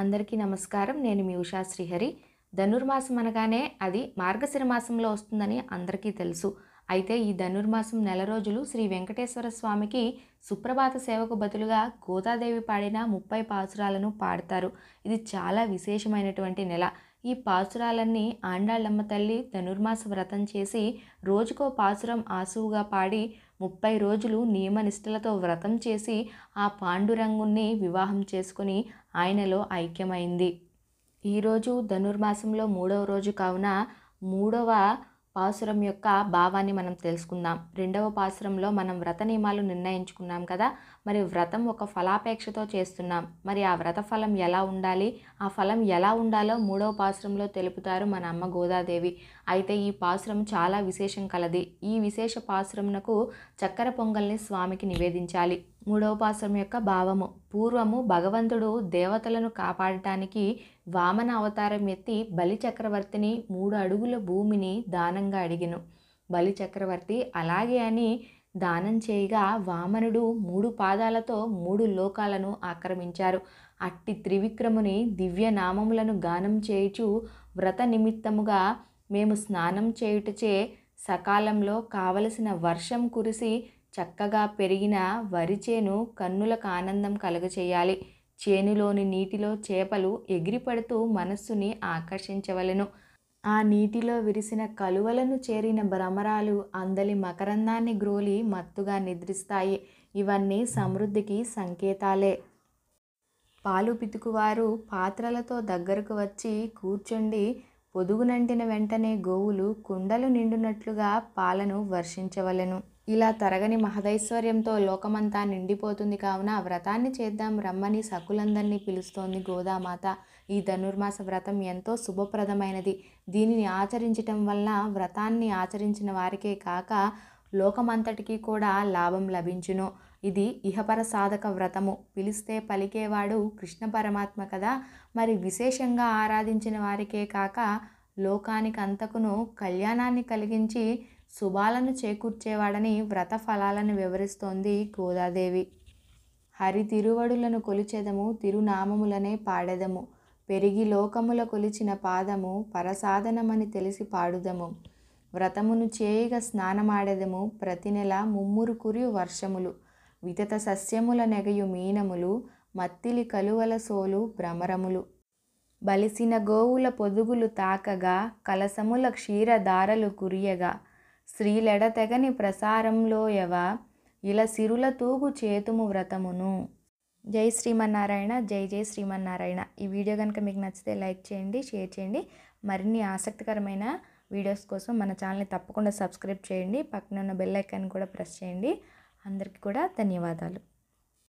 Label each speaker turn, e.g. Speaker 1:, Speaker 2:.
Speaker 1: అందరికీ నమస్కారం నేను మీ ఉషా శ్రీహరి ధనుర్మాసం అనగానే అది మార్గశిర మాసంలో వస్తుందని అందరికీ తెలుసు అయితే ఈ ధనుర్మాసం నెల రోజులు శ్రీ వెంకటేశ్వర స్వామికి సుప్రభాత సేవకు బదులుగా గోదాదేవి పాడిన ముప్పై పాసురాలను పాడతారు ఇది చాలా విశేషమైనటువంటి నెల ఈ పాసురాలన్నీ ఆండాళ్ళమ్మ తల్లి ధనుర్మాస వ్రతం చేసి రోజుకో పాసురం ఆసువుగా పాడి ముప్పై రోజులు నియమనిష్టలతో వ్రతం చేసి ఆ పాండురంగుణ్ణి వివాహం చేసుకుని ఆయనలో ఐక్యమైంది ఈరోజు ధనుర్మాసంలో మూడవ రోజు కావున మూడవ పాసురం యొక్క భావాన్ని మనం తెలుసుకుందాం రెండవ పాసురంలో మనం వ్రత నియమాలు నిర్ణయించుకున్నాం కదా మరి వ్రతం ఒక ఫలాపేక్షతో చేస్తున్నాం మరి ఆ వ్రత ఫలం ఎలా ఉండాలి ఆ ఫలం ఎలా ఉండాలో మూడవ పాసురంలో తెలుపుతారు మన అమ్మ గోదాదేవి అయితే ఈ పాసురం చాలా విశేషం కలది ఈ విశేష పాసురంనకు చక్కెర పొంగల్ని స్వామికి నివేదించాలి మూడవ పాసురం యొక్క భావము పూర్వము భగవంతుడు దేవతలను కాపాడటానికి వామన అవతారం ఎత్తి బలి చక్రవర్తిని మూడు అడుగుల భూమిని దాన సమానంగా అడిగెను బలి చక్రవర్తి అలాగే అని దానం చేయగా వామనుడు మూడు పాదాలతో మూడు లోకాలను ఆక్రమించారు అట్టి త్రివిక్రముని దివ్య నామములను గానం చేయుచు వ్రత నిమిత్తముగా మేము స్నానం చేయుటచే సకాలంలో కావలసిన వర్షం కురిసి చక్కగా పెరిగిన వరిచేను కన్నులకు ఆనందం కలుగచేయాలి చేనులోని నీటిలో చేపలు ఎగిరిపడుతూ మనస్సుని ఆకర్షించవలెను ఆ నీటిలో విరిసిన కలువలను చేరిన భ్రమరాలు అందలి మకరందాన్ని గ్రోలి మత్తుగా నిద్రిస్తాయి ఇవన్నీ సమృద్ధికి సంకేతాలే పాలు పితుకువారు పాత్రలతో దగ్గరకు వచ్చి కూర్చుండి పొదుగునంటిన వెంటనే గోవులు కుండలు నిండునట్లుగా పాలను వర్షించవలెను ఇలా తరగని మహదైశ్వర్యంతో లోకమంతా నిండిపోతుంది కావున వ్రతాన్ని చేద్దాం రమ్మని సకులందరినీ పిలుస్తోంది గోదామాత ఈ ధనుర్మాస వ్రతం ఎంతో శుభప్రదమైనది దీనిని ఆచరించటం వల్ల వ్రతాన్ని ఆచరించిన వారికే కాక లోకమంతటికి కూడా లాభం లభించును ఇది ఇహపర సాధక వ్రతము పిలిస్తే పలికేవాడు కృష్ణ పరమాత్మ కదా మరి విశేషంగా ఆరాధించిన వారికే కాక లోకానికి అంతకును కళ్యాణాన్ని కలిగించి శుభాలను చేకూర్చేవాడని వ్రత ఫలాలను వివరిస్తోంది గోదాదేవి హరి తిరువడులను కొలిచెదము తిరునామములనే పాడెదము పెరిగి లోకముల కొలిచిన పాదము పరసాధనమని తెలిసి పాడుదము వ్రతమును చేయిగ స్నానమాడెదము ప్రతి నెల ముమ్మురు కురియు వర్షములు వితత సస్యముల నెగయు మీనములు మత్తిలి కలువల సోలు భ్రమరములు బలిసిన గోవుల పొదుగులు తాకగా కలసముల క్షీరధారలు కురియగా స్త్రీలెడ తెగని ప్రసారంలో యవ ఇలా సిరుల తూగు చేతుము వ్రతమును జై శ్రీమన్నారాయణ జై జై శ్రీమన్నారాయణ ఈ వీడియో కనుక మీకు నచ్చితే లైక్ చేయండి షేర్ చేయండి మరిన్ని ఆసక్తికరమైన వీడియోస్ కోసం మన ఛానల్ని తప్పకుండా సబ్స్క్రైబ్ చేయండి పక్కన ఉన్న బెల్ ఐకాన్ కూడా ప్రెస్ చేయండి అందరికీ కూడా ధన్యవాదాలు